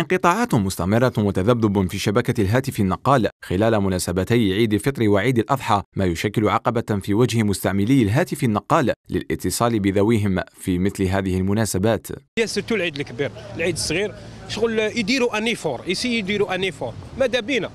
انقطاعات مستمرة وتذبذب في شبكة الهاتف النقال خلال مناسبتي عيد الفطر وعيد الأضحى ما يشكل عقبة في وجه مستعملي الهاتف النقال للاتصال بذويهم في مثل هذه المناسبات سيرتو العيد الكبير العيد الصغير شغل يديروا انيفور يسي يديروا انيفور ماذا بينا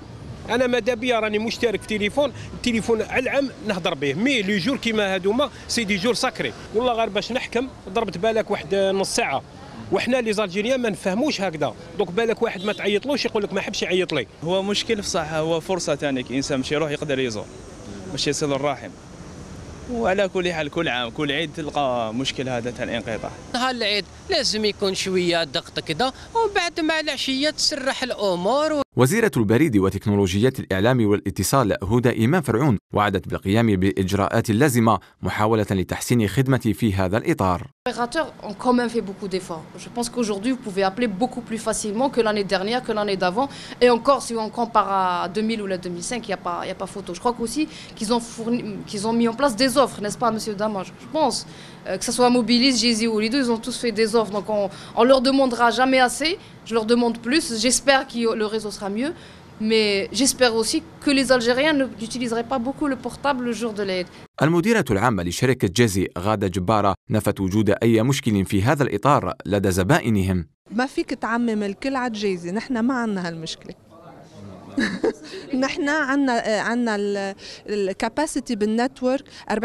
انا ماذا بيا راني مشترك في تليفون التليفون على العام نهضر به مي لي جور كيما هادوما سي دي جور ساكري والله غير باش نحكم ضربت بالك واحد نص ساعه وحنا لي زالجيريان ما نفهموش هكذا دونك بالك واحد ما تعيطلوش يقول لك ما حبش يعيط لي هو مشكل بصح هو فرصه ثاني انسان ماشي يروح يقدر يزور باش يصل الرحم وعلى كل حال كل عام كل عيد تلقى مشكل هذا تاع الانقطاع نهار العيد لازم يكون شويه ضغط كذا ومن بعد مع العشيه تسرح الامور وزيرة opérateurs ont quand même fait beaucoup d'efforts. Je pense qu'aujourd'hui, vous pouvez appeler beaucoup plus facilement que l'année dernière, que l'année d'avant. Et encore, si on compare à 2000 ou la 2005, il n'y a, pas, a pas photo. Je crois aussi qu'ils ont, fourni, qu'ils ont mis en place des offres, n'est-ce pas, Monsieur Damage Je pense euh, que ce soit Mobilis, Jésus ou Lido, ils ont tous fait des offres. Donc on, on leur demandera jamais assez. Je leur demande plus. J'espère que le réseau sera sera mieux. Mais j'espère aussi que les Algériens n'utiliseraient pas beaucoup le portable le jour de l'aide. المديرة العامة لشركة جازي غادة جبارة نفت وجود أي مشكل في هذا الإطار لدى زبائنهم ما فيك تعمم الكل على جازي نحن ما عندنا هالمشكلة نحن عندنا عندنا الكاباسيتي بالنتورك 40%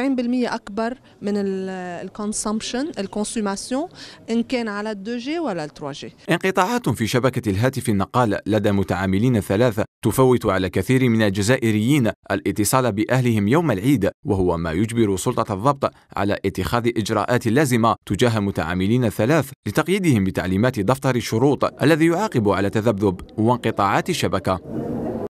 اكبر من الكونسومشن الكونسوماسيون ان كان على 2 جي ولا 3 جي انقطاعات في شبكه الهاتف النقال لدى متعاملين ثلاثه تفوت على كثير من الجزائريين الاتصال باهلهم يوم العيد وهو ما يجبر سلطه الضبط على اتخاذ اجراءات لازمه تجاه متعاملين ثلاث لتقييدهم بتعليمات دفتر الشروط الذي يعاقب على تذبذب وانقطاعات الشبكه